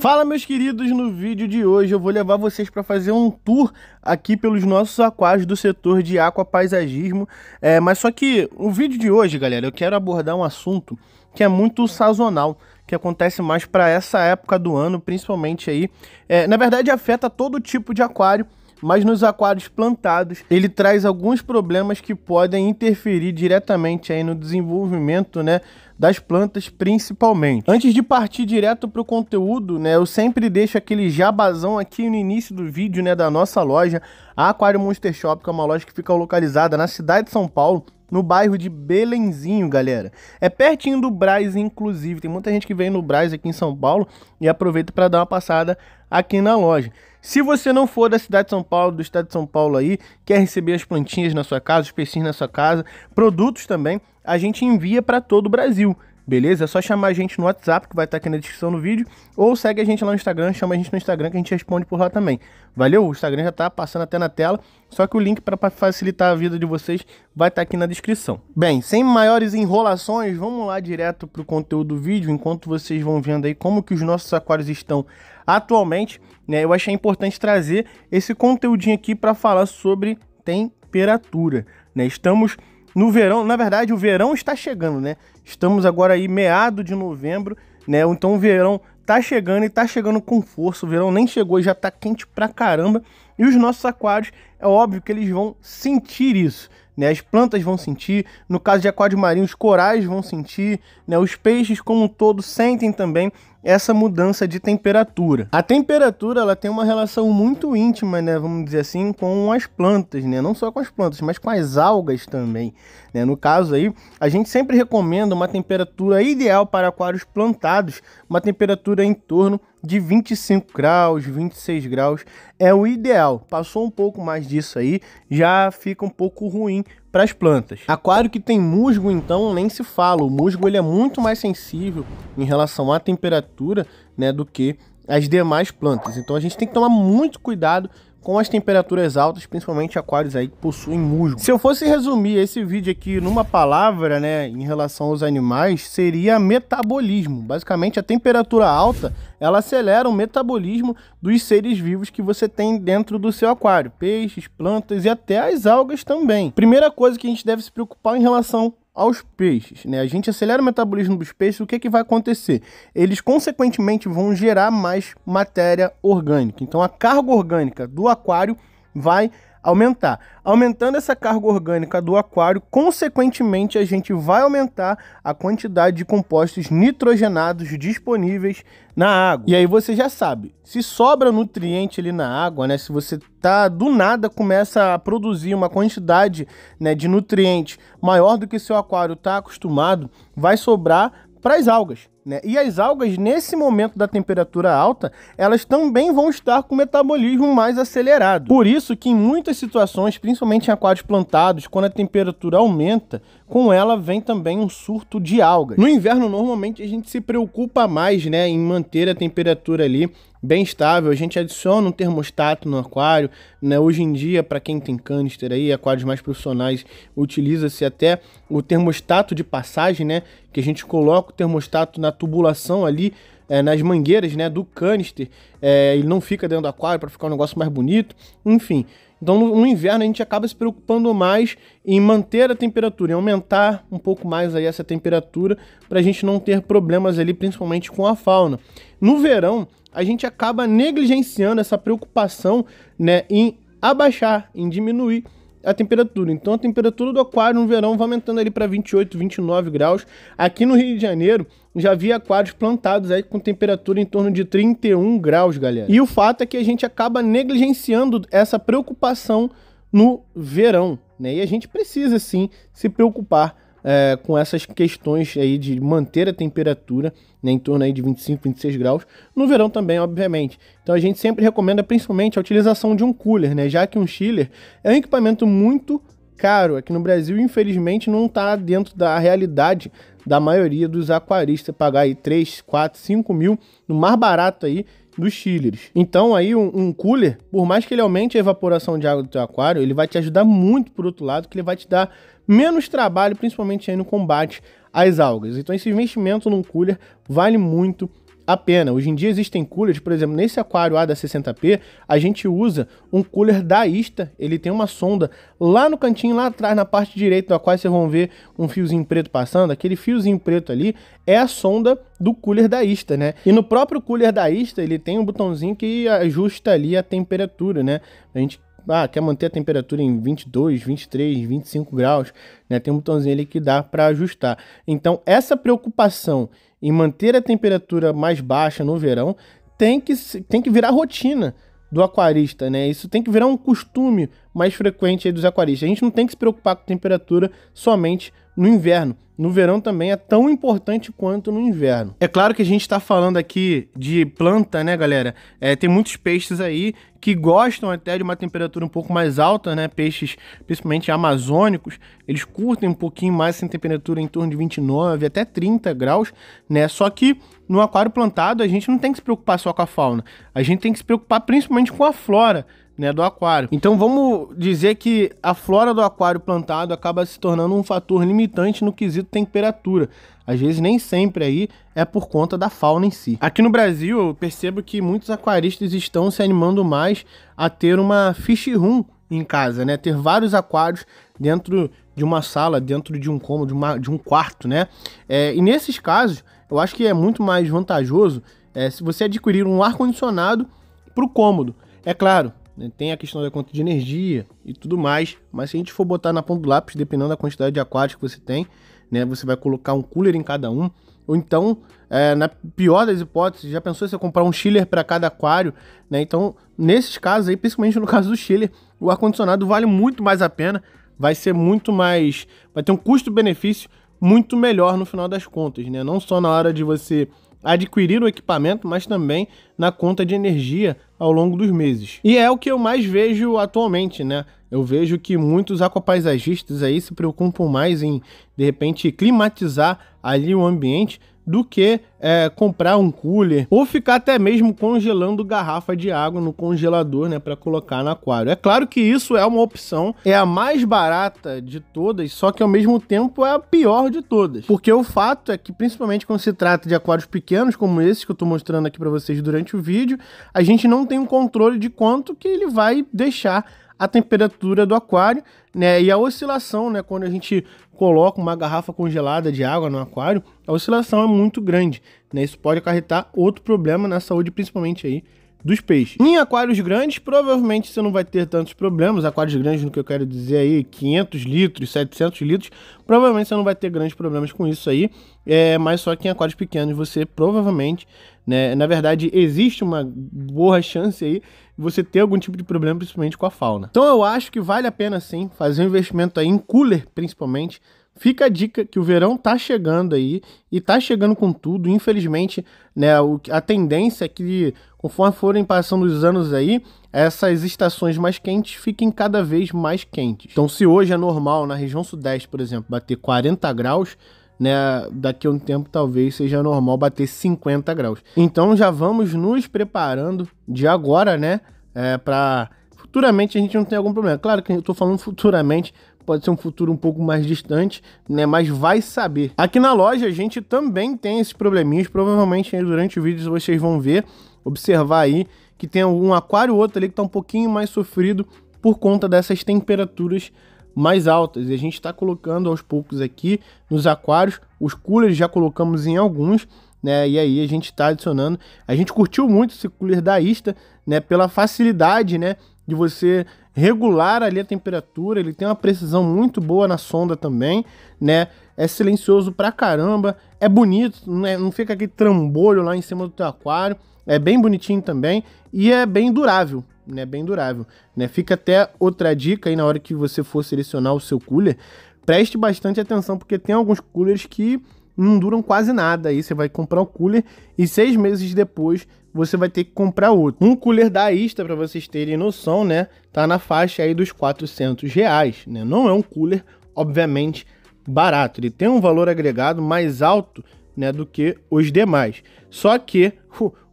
Fala meus queridos, no vídeo de hoje eu vou levar vocês para fazer um tour aqui pelos nossos aquários do setor de aquapaisagismo, é, mas só que o vídeo de hoje galera, eu quero abordar um assunto que é muito sazonal, que acontece mais para essa época do ano, principalmente aí, é, na verdade afeta todo tipo de aquário, mas nos aquários plantados ele traz alguns problemas que podem interferir diretamente aí no desenvolvimento, né, das plantas principalmente. Antes de partir direto para o conteúdo, né, eu sempre deixo aquele jabazão aqui no início do vídeo, né, da nossa loja, a Aquário Monster Shop, que é uma loja que fica localizada na cidade de São Paulo, no bairro de Belenzinho, galera. É pertinho do Braz, inclusive. Tem muita gente que vem no Braz aqui em São Paulo e aproveita para dar uma passada aqui na loja. Se você não for da cidade de São Paulo, do estado de São Paulo aí, quer receber as plantinhas na sua casa, os peixinhos na sua casa, produtos também, a gente envia para todo o Brasil beleza? É só chamar a gente no WhatsApp, que vai estar aqui na descrição do vídeo, ou segue a gente lá no Instagram, chama a gente no Instagram que a gente responde por lá também. Valeu? O Instagram já tá passando até na tela, só que o link para facilitar a vida de vocês vai estar aqui na descrição. Bem, sem maiores enrolações, vamos lá direto pro conteúdo do vídeo, enquanto vocês vão vendo aí como que os nossos aquários estão atualmente, né? Eu achei importante trazer esse conteúdinho aqui para falar sobre temperatura, né? Estamos no verão, na verdade, o verão está chegando, né? Estamos agora aí meado de novembro, né? Então o verão tá chegando e tá chegando com força. O verão nem chegou e já tá quente pra caramba. E os nossos aquários, é óbvio que eles vão sentir isso. Né? As plantas vão sentir, no caso de aquários marinhos, os corais vão sentir, né? os peixes como um todo sentem também essa mudança de temperatura. A temperatura ela tem uma relação muito íntima, né, vamos dizer assim, com as plantas, né? Não só com as plantas, mas com as algas também, né? No caso aí, a gente sempre recomenda uma temperatura ideal para aquários plantados, uma temperatura em torno de 25 graus, 26 graus é o ideal. Passou um pouco mais disso aí, já fica um pouco ruim para as plantas. Aquário que tem musgo, então, nem se fala. O musgo ele é muito mais sensível em relação à temperatura né, do que as demais plantas. Então a gente tem que tomar muito cuidado com as temperaturas altas, principalmente aquários aí que possuem musgo. Se eu fosse resumir esse vídeo aqui numa palavra, né, em relação aos animais, seria metabolismo. Basicamente, a temperatura alta, ela acelera o metabolismo dos seres vivos que você tem dentro do seu aquário, peixes, plantas e até as algas também. Primeira coisa que a gente deve se preocupar em relação aos peixes, né? A gente acelera o metabolismo dos peixes, o que, é que vai acontecer? Eles consequentemente vão gerar mais matéria orgânica. Então a carga orgânica do aquário vai aumentar. Aumentando essa carga orgânica do aquário, consequentemente a gente vai aumentar a quantidade de compostos nitrogenados disponíveis na água. E aí você já sabe, se sobra nutriente ali na água, né, se você tá do nada começa a produzir uma quantidade, né, de nutrientes maior do que seu aquário está acostumado, vai sobrar para as algas. Né? E as algas, nesse momento da temperatura alta, elas também vão estar com o metabolismo mais acelerado. Por isso que em muitas situações, principalmente em aquários plantados, quando a temperatura aumenta, com ela vem também um surto de algas. No inverno, normalmente, a gente se preocupa mais né, em manter a temperatura ali bem estável. A gente adiciona um termostato no aquário, né? Hoje em dia, para quem tem canister aí, aquários mais profissionais, utiliza-se até o termostato de passagem, né? Que a gente coloca o termostato na tubulação ali, é, nas mangueiras, né? Do canister, é, ele não fica dentro do aquário para ficar um negócio mais bonito, enfim. Então, no, no, inverno, a gente acaba se preocupando mais em manter a temperatura, em aumentar um pouco mais aí essa temperatura, para a gente não ter problemas ali, principalmente com a fauna. No verão, a gente acaba negligenciando essa preocupação né, em abaixar, em diminuir a temperatura. Então a temperatura do aquário no verão vai aumentando ali para 28, 29 graus. Aqui no Rio de Janeiro já havia aquários plantados aí com temperatura em torno de 31 graus, galera. E o fato é que a gente acaba negligenciando essa preocupação no verão, né? E a gente precisa sim se preocupar é, com essas questões aí de manter a temperatura né, em torno aí de 25, 26 graus, no verão também, obviamente. Então a gente sempre recomenda principalmente a utilização de um cooler, né, já que um chiller é um equipamento muito caro. Aqui no Brasil, infelizmente, não está dentro da realidade da maioria dos aquaristas pagar aí 3, 4, 5 mil no mais barato aí dos chillers. Então aí um, um, cooler, por mais que ele aumente a evaporação de água do teu aquário, ele vai te ajudar muito por outro lado, que ele vai te dar menos trabalho, principalmente aí no combate às algas. Então esse investimento num cooler vale muito a pena. Hoje em dia existem coolers, por exemplo, nesse aquário A da 60P, a gente usa um cooler da Ista, ele tem uma sonda lá no cantinho, lá atrás, na parte direita do aquário, vocês vão ver um fiozinho preto passando, aquele fiozinho preto ali é a sonda do cooler da Ista, né? E no próprio cooler da Ista, ele tem um botãozinho que ajusta ali a temperatura, né? A gente ah, quer manter a temperatura em 22, 23, 25 graus, né? Tem um botãozinho ali que dá para ajustar. Então, essa preocupação em manter a temperatura mais baixa no verão tem que, tem que virar rotina do aquarista, né? Isso tem que virar um costume mais frequente dos aquaristas. A gente não tem que se preocupar com temperatura somente no inverno. No verão também é tão importante quanto no inverno. É claro que a gente está falando aqui de planta, né, galera? É, tem muitos peixes aí que gostam até de uma temperatura um pouco mais alta, né? Peixes, principalmente amazônicos, eles curtem um pouquinho mais essa temperatura em torno de 29 até 30 graus, né? Só que no aquário plantado a gente não tem que se preocupar só com a fauna, a gente tem que se preocupar principalmente com a flora né, do aquário. Então vamos dizer que a flora do aquário plantado acaba se tornando um fator limitante no quesito temperatura. Às vezes nem sempre aí é por conta da fauna em si. Aqui no Brasil, eu percebo que muitos aquaristas estão se animando mais a ter uma fish room em casa, né? Ter vários aquários dentro de uma sala, dentro de um cômodo, de, uma, de um quarto, né? É, e nesses casos, eu acho que é muito mais vantajoso é, se você adquirir um ar-condicionado para o cômodo. É claro, né? Tem a questão da conta de energia e tudo mais, mas se a gente for botar na ponta do lápis, dependendo da quantidade de aquários que você tem, né, você vai colocar um cooler em cada um. Ou então, é, na pior das hipóteses, já pensou em você comprar um chiller para cada aquário, né? Então, nesses casos aí, principalmente no caso do chiller, o ar-condicionado vale muito mais a pena, vai ser muito mais, vai ter um custo-benefício muito melhor no final das contas, né? Não só na hora de você adquirir o equipamento, mas também na conta de energia ao longo dos meses. E é o que eu mais vejo atualmente, né? Eu vejo que muitos aquapaisagistas aí se preocupam mais em, de repente, climatizar ali o ambiente do que é, comprar um cooler ou ficar até mesmo congelando garrafa de água no congelador, né, para colocar no aquário. É claro que isso é uma opção, é a mais barata de todas, só que ao mesmo tempo é a pior de todas, porque o fato é que principalmente quando se trata de aquários pequenos como esse que eu estou mostrando aqui para vocês durante o vídeo, a gente não tem um controle de quanto que ele vai deixar a temperatura do aquário, né? E a oscilação, né? Quando a gente coloca uma garrafa congelada de água no aquário, a oscilação é muito grande, né? Isso pode acarretar outro problema na saúde, principalmente aí dos peixes. Em aquários grandes, provavelmente você não vai ter tantos problemas. Aquários grandes, no que eu quero dizer aí, 500 litros, 700 litros, provavelmente você não vai ter grandes problemas com isso aí. É, mas só que em aquários pequenos você provavelmente né? Na verdade, existe uma boa chance aí de você ter algum tipo de problema, principalmente com a fauna. Então eu acho que vale a pena sim fazer um investimento aí em cooler, principalmente. Fica a dica que o verão tá chegando aí e tá chegando com tudo. Infelizmente, né, a tendência é que conforme forem passando os anos aí, essas estações mais quentes fiquem cada vez mais quentes. Então, se hoje é normal na região sudeste, por exemplo, bater 40 graus, né? Daqui a um tempo talvez seja normal bater 50 graus. Então já vamos nos preparando de agora, né? É, para futuramente a gente não tem algum problema. Claro que eu tô falando futuramente, pode ser um futuro um pouco mais distante, né? Mas vai saber. Aqui na loja a gente também tem esses probleminhas. Provavelmente né, durante o vídeo vocês vão ver, observar aí que tem um aquário ou outro ali que tá um pouquinho mais sofrido por conta dessas temperaturas mais altas. E a gente está colocando aos poucos aqui nos aquários. Os coolers já colocamos em alguns, né? E aí a gente está adicionando. A gente curtiu muito esse cooler da Ista, né? Pela facilidade, né? De você regular ali a temperatura. Ele tem uma precisão muito boa na sonda também, né? É silencioso pra caramba. É bonito, né? não fica aquele trambolho lá em cima do teu aquário. É bem bonitinho também e é bem durável, né, bem durável. Né? Fica até outra dica aí na hora que você for selecionar o seu cooler, preste bastante atenção, porque tem alguns coolers que não duram quase nada. Aí você vai comprar o um cooler e seis meses depois você vai ter que comprar outro. Um cooler da Ista, para vocês terem noção, né, tá na faixa aí dos 400 reais. Né? Não é um cooler, obviamente, barato. Ele tem um valor agregado mais alto né, do que os demais. Só que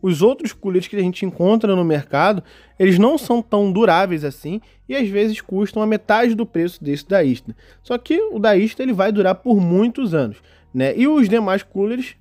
os outros coletes que a gente encontra no mercado, eles não são tão duráveis assim e às vezes custam a metade do preço desse da Ista. Só que o da Ista ele vai durar por muitos anos, né? E os demais coolers,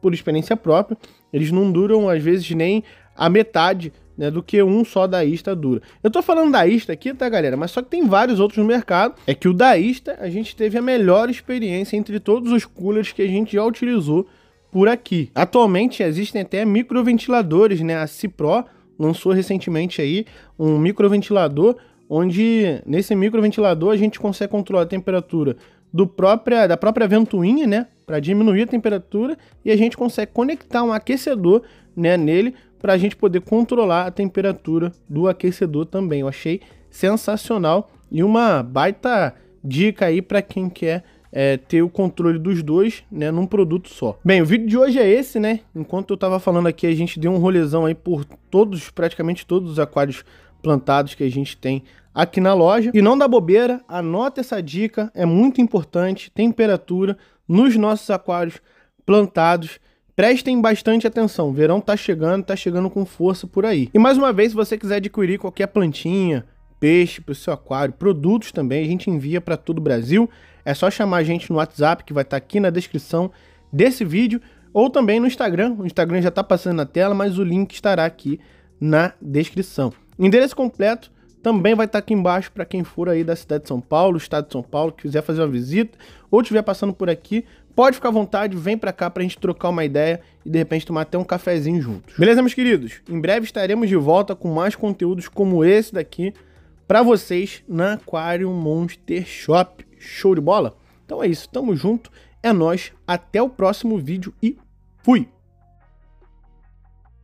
por experiência própria, eles não duram às vezes nem a metade né, do que um só daísta dura. Eu tô falando daísta aqui, tá, galera? Mas só que tem vários outros no mercado. É que o daísta, a gente teve a melhor experiência entre todos os coolers que a gente já utilizou por aqui. Atualmente existem até microventiladores, né? A Cipro lançou recentemente aí um microventilador onde nesse microventilador a gente consegue controlar a temperatura do própria, da própria ventoinha, né, para diminuir a temperatura e a gente consegue conectar um aquecedor, né, nele para a gente poder controlar a temperatura do aquecedor também. Eu achei sensacional e uma baita dica aí para quem quer é, ter o controle dos dois, né, num produto só. Bem, o vídeo de hoje é esse, né? Enquanto eu tava falando aqui, a gente deu um rolezão aí por todos, praticamente todos os aquários plantados que a gente tem aqui na loja. E não dá bobeira, anota essa dica, é muito importante, temperatura nos nossos aquários plantados prestem bastante atenção. Verão tá chegando, tá chegando com força por aí. E mais uma vez, se você quiser adquirir qualquer plantinha, peixe para o seu aquário, produtos também, a gente envia para todo o Brasil. É só chamar a gente no WhatsApp que vai estar tá aqui na descrição desse vídeo ou também no Instagram. O Instagram já está passando na tela, mas o link estará aqui na descrição. Endereço completo também vai estar tá aqui embaixo para quem for aí da cidade de São Paulo, estado de São Paulo, quiser fazer uma visita ou estiver passando por aqui, pode ficar à vontade, vem para cá para a gente trocar uma ideia e de repente tomar até um cafezinho juntos. Beleza, meus queridos? Em breve estaremos de volta com mais conteúdos como esse daqui para vocês na Aquarium Monster Shop. Show de bola? Então é isso, tamo junto, é nós, até o próximo vídeo e fui.